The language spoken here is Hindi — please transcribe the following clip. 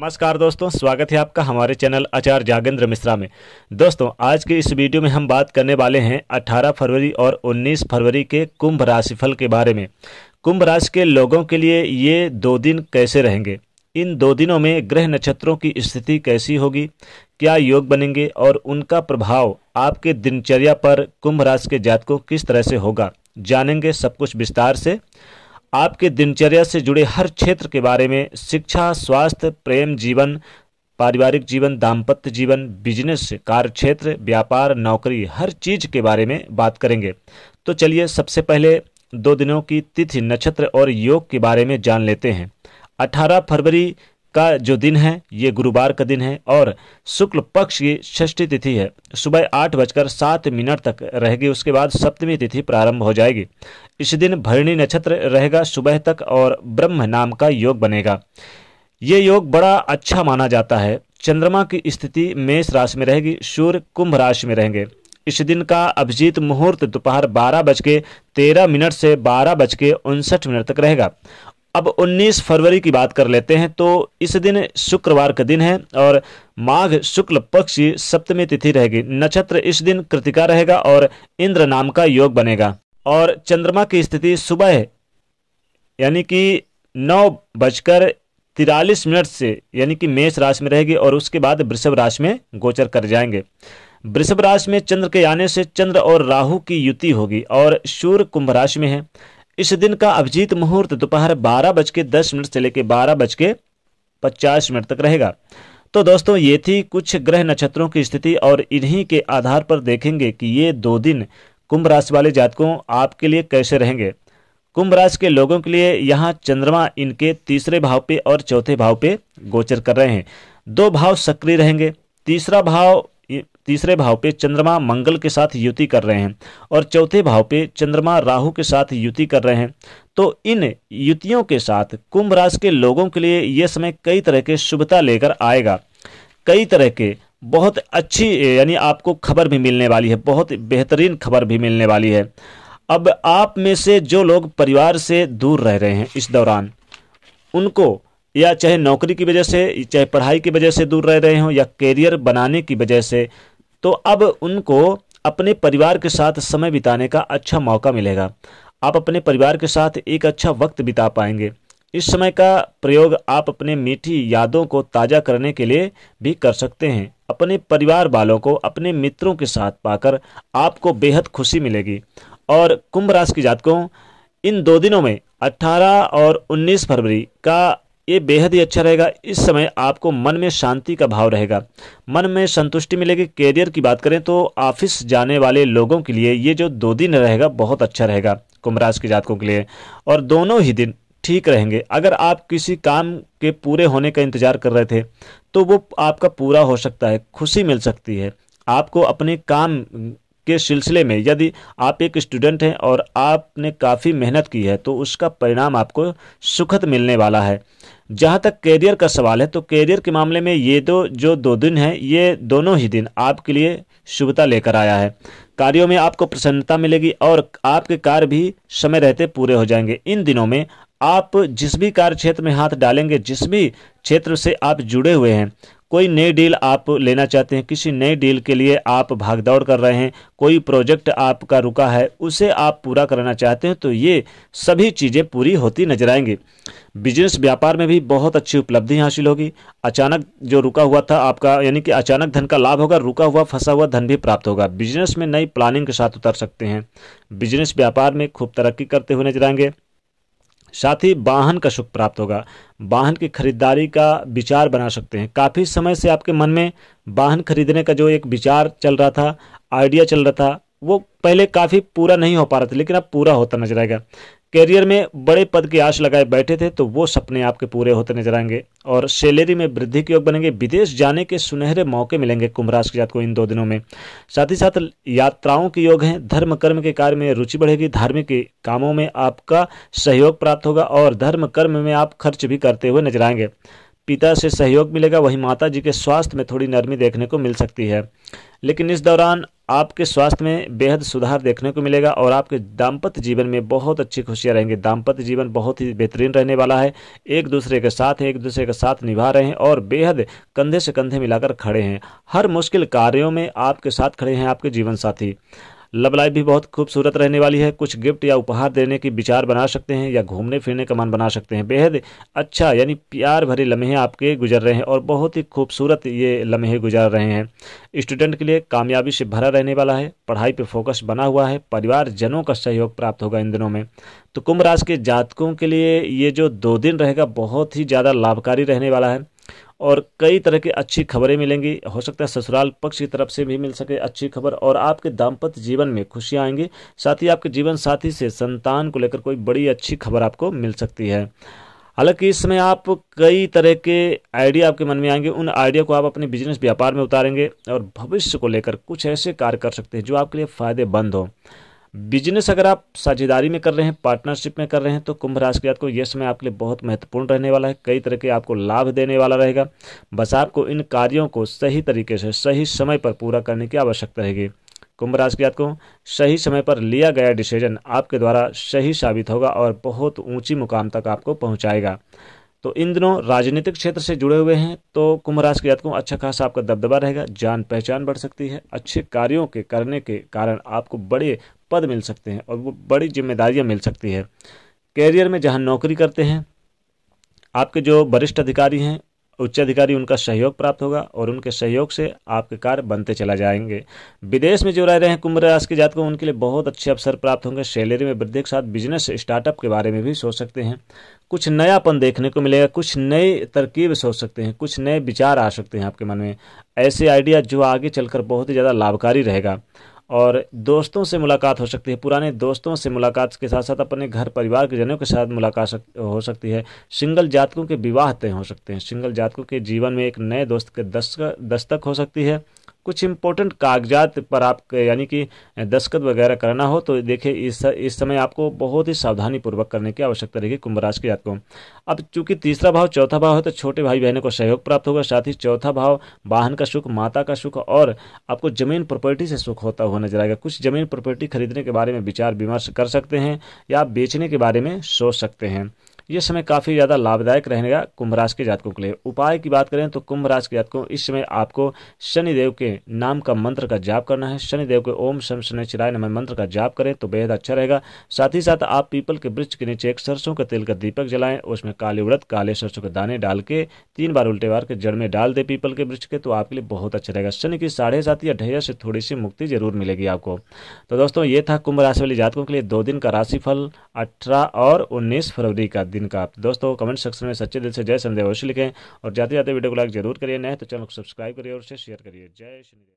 नमस्कार दोस्तों स्वागत है आपका हमारे चैनल आचार्य जागेंद्र मिश्रा में दोस्तों आज के इस वीडियो में हम बात करने वाले हैं 18 फरवरी और 19 फरवरी के कुंभ राशिफल के बारे में कुंभ राशि के लोगों के लिए ये दो दिन कैसे रहेंगे इन दो दिनों में ग्रह नक्षत्रों की स्थिति कैसी होगी क्या योग बनेंगे और उनका प्रभाव आपके दिनचर्या पर कुंभ राशि के जातकों किस तरह से होगा जानेंगे सब कुछ विस्तार से आपके दिनचर्या से जुड़े हर क्षेत्र के बारे में शिक्षा स्वास्थ्य प्रेम जीवन पारिवारिक जीवन दाम्पत्य जीवन बिजनेस कार्य क्षेत्र व्यापार नौकरी हर चीज के बारे में बात करेंगे तो चलिए सबसे पहले दो दिनों की तिथि नक्षत्र और योग के बारे में जान लेते हैं 18 फरवरी का जो दिन है ये गुरुवार का दिन है और शुक्ल पक्ष की षष्ठी तिथि है सुबह आठ बजकर सात मिनट तक रहेगी उसके बाद सप्तमी तिथि प्रारंभ हो जाएगी इस दिन भरणी नक्षत्र रहेगा सुबह तक और ब्रह्म नाम का योग बनेगा ये योग बड़ा अच्छा माना जाता है चंद्रमा की स्थिति मेष राशि में रहेगी सूर्य कुंभ राशि में रहेंगे इस दिन का अभिजीत मुहूर्त दोपहर बारह बज के तेरह मिनट से बारह बज के उनसठ मिनट तक रहेगा अब 19 फरवरी की बात कर लेते हैं तो इस दिन शुक्रवार का दिन है और माघ शुक्ल पक्ष सप्तमी तिथि रहेगी नक्षत्र इस दिन कृतिका रहेगा और इंद्र नाम का योग बनेगा और चंद्रमा की स्थिति सुबह यानी कि नौ बजकर तिरालीस मिनट से यानी कि मेष राशि में रहेगी और उसके बाद वृषभ राशि में गोचर कर जाएंगे वृषभ राशि में चंद्र के आने से चंद्र और राहु की युति होगी और सूर्य कुंभ राशि में है इस दिन का अभिजीत मुहूर्त दोपहर बारह बज के दस मिनट से लेकर बारह बज के पचास मिनट तक रहेगा तो दोस्तों ये थी कुछ ग्रह नक्षत्रों की स्थिति और इन्हीं के आधार पर देखेंगे कि ये दो दिन कुंभ राशि वाले जातकों आपके लिए कैसे रहेंगे कुंभ राशि के लोगों के लिए यहाँ चंद्रमा इनके तीसरे भाव पे और चौथे भाव पे गोचर कर रहे हैं दो भाव सक्रिय रहेंगे तीसरा भाव तीसरे भाव पे चंद्रमा मंगल के साथ युति कर रहे हैं और चौथे भाव पे चंद्रमा राहु के साथ युति कर रहे हैं तो इन युतियों के साथ कुंभ राशि के लोगों के लिए यह समय कई तरह के शुभता लेकर आएगा कई तरह के बहुत अच्छी यानी आपको खबर भी मिलने वाली है बहुत बेहतरीन खबर भी मिलने वाली है अब आप में से जो लोग परिवार से दूर रह रहे हैं इस दौरान उनको या चाहे नौकरी की वजह से चाहे पढ़ाई की वजह से दूर रह रहे हों या करियर बनाने की वजह से तो अब उनको अपने परिवार के साथ समय बिताने का अच्छा मौका मिलेगा आप अपने परिवार के साथ एक अच्छा वक्त बिता पाएंगे इस समय का प्रयोग आप अपने मीठी यादों को ताज़ा करने के लिए भी कर सकते हैं अपने परिवार वालों को अपने मित्रों के साथ पाकर आपको बेहद खुशी मिलेगी और कुंभ राशि के जातकों इन दो दिनों में 18 और 19 फरवरी का ये बेहद ही अच्छा रहेगा इस समय आपको मन में शांति का भाव रहेगा मन में संतुष्टि मिलेगी कैरियर की बात करें तो ऑफिस जाने वाले लोगों के लिए ये जो दो दिन रहेगा बहुत अच्छा रहेगा कुंभ राशि के जातकों के लिए और दोनों ही दिन ठीक रहेंगे अगर आप किसी काम के पूरे होने का इंतज़ार कर रहे थे तो वो आपका पूरा हो सकता है खुशी मिल सकती है आपको अपने काम के सिलसिले में यदि आप एक स्टूडेंट हैं और आपने काफ़ी मेहनत की है तो उसका परिणाम आपको सुखद मिलने वाला है जहाँ तक कैरियर का सवाल है तो कैरियर के मामले में ये दो तो जो दो दिन हैं ये दोनों ही दिन आपके लिए शुभता लेकर आया है कार्यों में आपको प्रसन्नता मिलेगी और आपके कार्य भी समय रहते पूरे हो जाएंगे इन दिनों में आप जिस भी कार्य क्षेत्र में हाथ डालेंगे जिस भी क्षेत्र से आप जुड़े हुए हैं कोई नई डील आप लेना चाहते हैं किसी नए डील के लिए आप भागदौड़ कर रहे हैं कोई प्रोजेक्ट आपका रुका है उसे आप पूरा करना चाहते हैं तो ये सभी चीज़ें पूरी होती नजर आएंगी बिजनेस व्यापार में भी बहुत अच्छी उपलब्धि हासिल होगी अचानक जो रुका हुआ था आपका यानी कि अचानक धन का लाभ होगा रुका हुआ फंसा हुआ धन भी प्राप्त होगा बिजनेस में नई प्लानिंग के साथ उतर सकते हैं बिजनेस व्यापार में खूब तरक्की करते हुए नजर आएंगे साथ ही वाहन का सुख प्राप्त होगा वाहन की खरीदारी का विचार बना सकते हैं काफ़ी समय से आपके मन में वाहन खरीदने का जो एक विचार चल रहा था आइडिया चल रहा था वो पहले काफ़ी पूरा नहीं हो पा रहा था लेकिन अब पूरा होता नजर आएगा कैरियर में बड़े पद की आश लगाए बैठे थे तो वो सपने आपके पूरे होते नजर आएंगे और सैलरी में वृद्धि के योग बनेंगे विदेश जाने के सुनहरे मौके मिलेंगे कुंभ राशि के जात को इन दो दिनों में साथ ही साथ यात्राओं के योग हैं धर्म कर्म के कार्य में रुचि बढ़ेगी धार्मिक कामों में आपका सहयोग प्राप्त होगा और धर्म कर्म में आप खर्च भी करते हुए नजर आएंगे पिता से सहयोग मिलेगा वहीं माता जी के स्वास्थ्य में थोड़ी नरमी देखने को मिल सकती है लेकिन इस दौरान आपके स्वास्थ्य में बेहद सुधार देखने को मिलेगा और आपके दाम्पत्य जीवन में बहुत अच्छी खुशियाँ रहेंगी दाम्पत्य जीवन बहुत ही बेहतरीन रहने वाला है एक दूसरे के साथ एक दूसरे के साथ निभा रहे हैं और बेहद कंधे से कंधे मिलाकर खड़े हैं हर मुश्किल कार्यों में आपके साथ खड़े हैं आपके जीवन साथी लव लाइफ भी बहुत खूबसूरत रहने वाली है कुछ गिफ्ट या उपहार देने की विचार बना सकते हैं या घूमने फिरने का मन बना सकते हैं बेहद अच्छा यानी प्यार भरे लम्हे आपके गुजर रहे हैं और बहुत ही खूबसूरत ये लम्हे गुजार रहे हैं स्टूडेंट के लिए कामयाबी से भरा रहने वाला है पढ़ाई पर फोकस बना हुआ है परिवार जनों का सहयोग प्राप्त होगा इन दिनों में तो कुंभ राशि के जातकों के लिए ये जो दो दिन रहेगा बहुत ही ज़्यादा लाभकारी रहने वाला है और कई तरह की अच्छी खबरें मिलेंगी हो सकता है ससुराल पक्ष की तरफ से भी मिल सके अच्छी खबर और आपके दाम्पत्य जीवन में खुशियाँ आएंगी साथ ही आपके जीवन साथी से संतान को लेकर कोई बड़ी अच्छी खबर आपको मिल सकती है हालांकि इस समय आप कई तरह के आइडिया आपके मन में आएंगे उन आइडिया को आप अपने बिजनेस व्यापार में उतारेंगे और भविष्य को लेकर कुछ ऐसे कार्य कर सकते हैं जो आपके लिए फ़ायदेमंद हों बिजनेस अगर आप साझेदारी में कर रहे हैं पार्टनरशिप में कर रहे हैं तो कुंभ राशि के को यह समय आपके लिए बहुत महत्वपूर्ण रहने वाला है कई तरह के आपको लाभ देने वाला रहेगा बस आपको इन कार्यों को सही तरीके से सही समय पर पूरा करने की आवश्यकता रहेगी कुंभ राशि के को सही समय पर लिया गया डिसीजन आपके द्वारा सही साबित होगा और बहुत ऊंची मुकाम तक आपको पहुंचाएगा तो इन दिनों राजनीतिक क्षेत्र से जुड़े हुए हैं तो कुंभ राशि के जातकों अच्छा खासा आपका दबदबा रहेगा जान पहचान बढ़ सकती है अच्छे कार्यों के करने के कारण आपको बड़े पद मिल सकते हैं और वो बड़ी जिम्मेदारियाँ मिल सकती है कैरियर में जहाँ नौकरी करते हैं आपके जो वरिष्ठ अधिकारी हैं उच्च अधिकारी उनका सहयोग प्राप्त होगा और उनके सहयोग से आपके कार्य बनते चला जाएंगे विदेश में जो रह रहे हैं कुंभ राशि के जातकों उनके लिए बहुत अच्छे अवसर प्राप्त होंगे सैलरी में वृद्धि के साथ बिजनेस स्टार्टअप के बारे में भी सोच सकते हैं कुछ नयापन देखने को मिलेगा कुछ नई तरकीब सोच सकते हैं कुछ नए विचार आ सकते हैं आपके मन में ऐसे आइडिया जो आगे चलकर बहुत ही ज़्यादा लाभकारी रहेगा और दोस्तों से मुलाकात हो सकती है पुराने दोस्तों से मुलाकात के साथ साथ अपने घर परिवार के जनों के साथ मुलाकात हो सकती है सिंगल जातकों के विवाह तय हो सकते हैं सिंगल जातकों के जीवन में एक नए दोस्त के दस्तक हो सकती है कुछ इम्पोर्टेंट कागजात पर आप यानी कि दस्खत वगैरह करना हो तो देखिए इस इस समय आपको बहुत ही सावधानीपूर्वक करने की आवश्यकता रहेगी कुंभ राशि के जातकों अब चूंकि तीसरा भाव चौथा भाव है तो छोटे भाई बहनों को सहयोग प्राप्त होगा साथ ही चौथा भाव वाहन का सुख माता का सुख और आपको जमीन प्रॉपर्टी से सुख होता हुआ नजर आएगा कुछ जमीन प्रॉपर्टी खरीदने के बारे में विचार विमर्श कर सकते हैं या बेचने के बारे में सोच सकते हैं ये समय काफ़ी ज़्यादा लाभदायक रहेगा कुंभ राशि के जातकों के लिए उपाय की बात करें तो कुंभ राशि के जातकों इस समय आपको शनिदेव के नाम का मंत्र का जाप करना है शनिदेव के ओम शम शनि चिराय नमः मंत्र का जाप करें तो बेहद अच्छा रहेगा साथ ही साथ आप पीपल के वृक्ष के नीचे एक सरसों के तेल का दीपक जलाएं उसमें काले उड़द काले सरसों के दाने डाल के तीन बार उल्टे बार के जड़ में डाल दे पीपल के वृक्ष के तो आपके लिए बहुत अच्छा रहेगा शनि की साढ़े सात या ढैया से थोड़ी सी मुक्ति जरूर मिलेगी आपको तो दोस्तों ये था कुंभ राशि वाले जातकों के लिए दो दिन का राशिफल अठारह और उन्नीस फरवरी का दिन दिन का आप दोस्तों कमेंट सेक्शन में सच्चे दिल से जय संदेह अवश्य लिखें और जाते जाते वीडियो को लाइक जरूर करिए नए तो चैनल को सब्सक्राइब करिए और उसे शेयर करिए जय श्री